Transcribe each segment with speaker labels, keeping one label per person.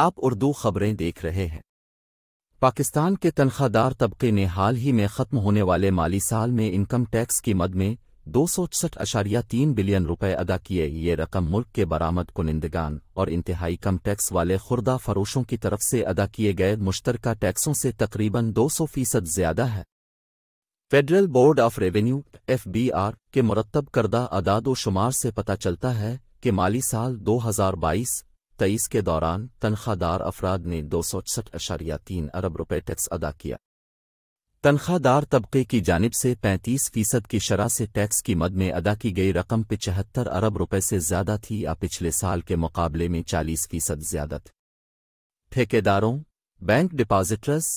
Speaker 1: आप उर्दू खबरें देख रहे हैं पाकिस्तान के तनख्वाहदार तबके ने हाल ही में खत्म होने वाले माली साल में इनकम टैक्स की मद में दो सौ छसठ अशारिया तीन बिलियन रुपए अदा किए ये रकम मुल्क के बरामद कुनिंदगान और इंतहाई कम टैक्स वाले खुर्दा फरोशों की तरफ से अदा किए गए मुश्तरका टैक्सों से तकरीबन दो सौ फीसद ज्यादा है फेडरल बोर्ड ऑफ रेवेन्यू आर के मुरतब करदा अदाद शुमार से पता चलता है कि माली साल बाईस तेईस के दौरान तनख्वाहदार अफराद ने दो सौ छठ अशारिया तीन अरब रुपये टैक्स अदा किया तनख्वाहदार तबके की जानब से 35 फीसद की शरह से टैक्स की मद में अदा की गई रकम पिचहत्तर अरब रुपए से ज्यादा थी या पिछले साल के मुकाबले में 40 फीसद ज्यादा थी ठेकेदारों बैंक डिपॉजिटर्स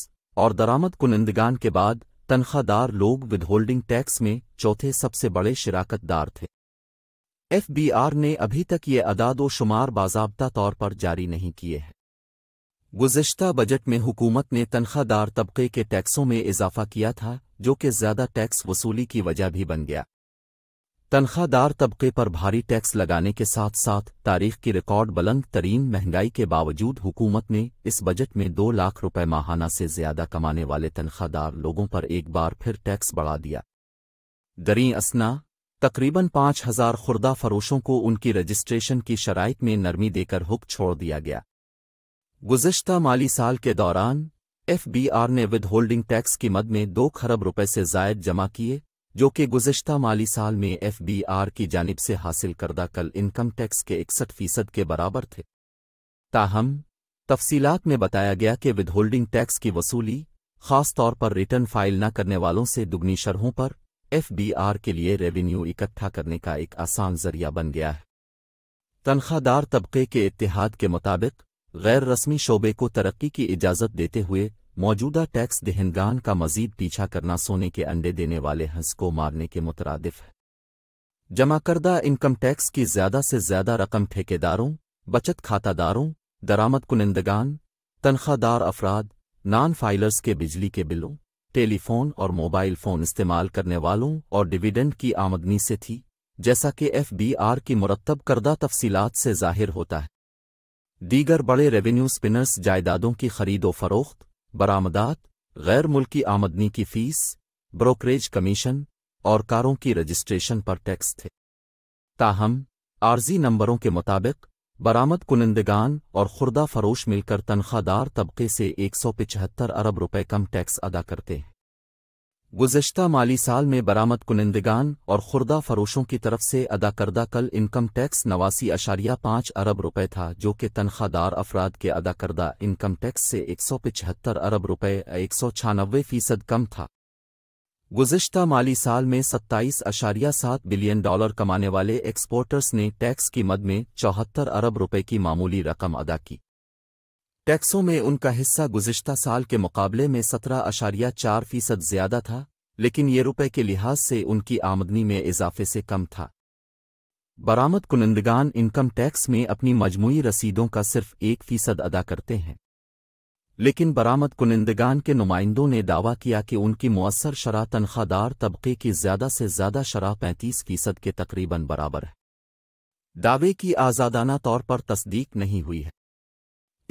Speaker 1: और दरामद कुनंदगान के बाद तनख्वाहदार लोग विदहोल्डिंग टैक्स में चौथे सबसे बड़े शराकतदार थे एफबीआर ने अभी तक ये अदादोशुमार बाजाबता तौर पर जारी नहीं किए हैं गुज़्त बजट में हुकूमत ने तनख्वाहदार तबके के टैक्सों में इजाफा किया था जो कि ज्यादा टैक्स वसूली की वजह भी बन गया तनख्वाहदार तबके पर भारी टैक्स लगाने के साथ साथ तारीख की रिकॉर्ड बुलंद तरीन महंगाई के बावजूद हुकूमत ने इस बजट में दो लाख रुपए माहाना से ज्यादा कमाने वाले तनख्वाहदार लोगों पर एक बार फिर टैक्स बढ़ा दिया दरी असना तकरीबन पांच हजार खुर्दा फरोशों को उनकी रजिस्ट्रेशन की शराइ में नरमी देकर हुक्म छोड़ दिया गया गुजशत माली साल के दौरान एफबीआर ने विद होल्डिंग टैक्स की मद में दो खरब रुपए से जायद जमा किए जो कि गुजशत माली साल में एफबीआर की जानब से हासिल करदा कल इनकम टैक्स के इकसठ फीसद के बराबर थे ताहम तफसीलात में बताया गया कि विद होल्डिंग टैक्स की वसूली खासतौर पर रिटर्न फाइल न करने वालों से दुगनी शरहों पर एफबीआर के लिए रेवेन्यू इकट्ठा करने का एक आसान जरिया बन गया है तनख्वाहदार तबके के इतिहाद के मुताबिक गैर रस्मी शोबे को तरक्की की इजाज़त देते हुए मौजूदा टैक्स दहनगान का मजीद पीछा करना सोने के अंडे देने वाले हंस को मारने के मुतरदफ है जमा करदा इनकम टैक्स की ज़्यादा से ज़्यादा रकम ठेकेदारों बचत खातादारों दरामद कुनंदगान तनख्वाहदार अफराद नॉन फाइलर्स के बिजली के बिलों टेलीफोन और मोबाइल फोन इस्तेमाल करने वालों और डिविडेंड की आमदनी से थी जैसा कि एफबीआर की मुरतब करदा तफसीलात से जाहिर होता है दीगर बड़े रेवेन्यू स्पिनर्स जायदादों की खरीदो फरोख्त बरामदात गैर मुल्की आमदनी की फीस ब्रोकरेज कमीशन और कारों की रजिस्ट्रेशन पर टैक्स थे ताहम आर्जी नंबरों के मुताबिक बरामद कुनंदगान और खुर्दा फरोश मिलकर तनख्वाहदार तबके से एक सौ पिचहत्तर अरब रुपए कम टैक्स अदा करते हैं गुजशत माली साल में बरामद कुनंदगान और खुर्दा फरोशों की तरफ से अदा करदा कल इनकम टैक्स नवासी अशारिया पाँच अरब रुपए था जो कि तनख्वाहदार अफराद के अदा करदा इनकम टैक्स से एक सौ पिचहत्तर अरब रुपए एक सौ छानबे फीसद कम था गुजशत माली साल में सत्ताईस अशारिया सात बिलियन डॉलर कमाने वाले एक्सपोर्टर्स ने टैक्स की मद में चौहत्तर अरब रुपए की मामूली रकम अदा की टैक्सों में उनका हिस्सा गुजशत साल के मुकाबले में सत्रह अशारिया चार फीसद ज्यादा था लेकिन ये रुपए के लिहाज से उनकी आमदनी में इजाफे से कम था बरामद कुनंदगान इनकम टैक्स में अपनी मजमू रसीदों का सिर्फ एक फीसद अदा करते हैं लेकिन बरामद कुनिंदगान के नुमाइंदों ने दावा किया कि उनकी मौसर शराह तनख्वाहदार तबके की ज़्यादा से ज़्यादा शराह पैंतीस फीसद के तकरीबन बराबर है दावे की आज़ादाना तौर पर तस्दीक नहीं हुई है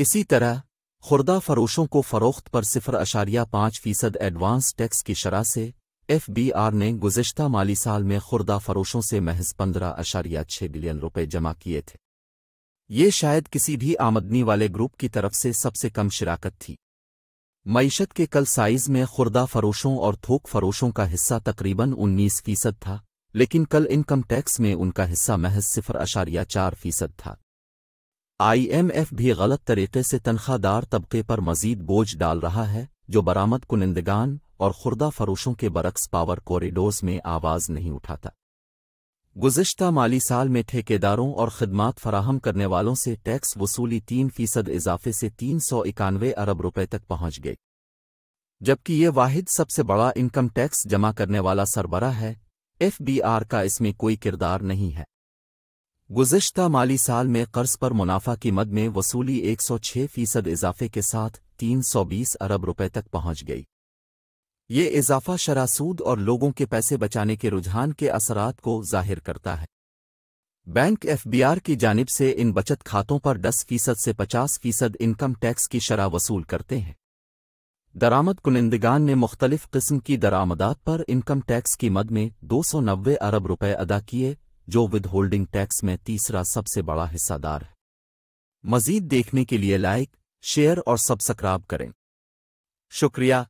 Speaker 1: इसी तरह खुर्दा फरोशों को फ़रोख्त पर सिफर अशारिया पाँच फ़ीसद एडवांस टैक्स की शराह से एफ बी आर ने गुजशत माली साल में खुर्दा फरोशों से महज पंद्रह अशारिया छह बिलियन रुपये जमा किए थे ये शायद किसी भी आमदनी वाले ग्रुप की तरफ से सबसे कम शिराकत थी मीशत के कल साइज में खुर्दा फरोशों और थोक फरोशों का हिस्सा तकरीबन 19 फीसद था लेकिन कल इनकम टैक्स में उनका हिस्सा महज सिफर अशारिया चार फीसद था आईएमएफ भी गलत तरीके से तनख्वाहदार तबके पर मजीद बोझ डाल रहा है जो बरामद कुनिंदगान और खुर्दा फरोशों के बरक्स पावर कॉरिडोर्स में आवाज नहीं उठाता गुजशत माली साल में ठेकेदारों और खदमात फराहम करने वालों से टैक्स वसूली तीन फीसद इजाफे से तीन सौ इक्यानवे अरब रुपये तक पहुंच गई जबकि ये वाहिद सबसे बड़ा इनकम टैक्स जमा करने वाला सरबरा है एफ बी आर का इसमें कोई किरदार नहीं है गुजशत माली साल में कर्ज पर मुनाफा की मद में वसूली एक सौ छह फीसद इजाफे के साथ तीन सौ बीस अरब रुपये तक पहुंच गई ये इजाफा शरासूद और लोगों के पैसे बचाने के रुझान के असरात को जाहिर करता है बैंक एफबीआर की जानिब से इन बचत खातों पर 10 फीसद से 50 फीसद इनकम टैक्स की शरा वसूल करते हैं दरामद कुनिंदगान ने मुख्तलिफ किस्म की दरामदात पर इनकम टैक्स की मद में दो सौ नब्बे अरब रुपए अदा किए जो विद होल्डिंग टैक्स में तीसरा सबसे बड़ा हिस्सादार है मजीद देखने के लिए लाइक शेयर और सब्सक्राइब करें शुक्रिया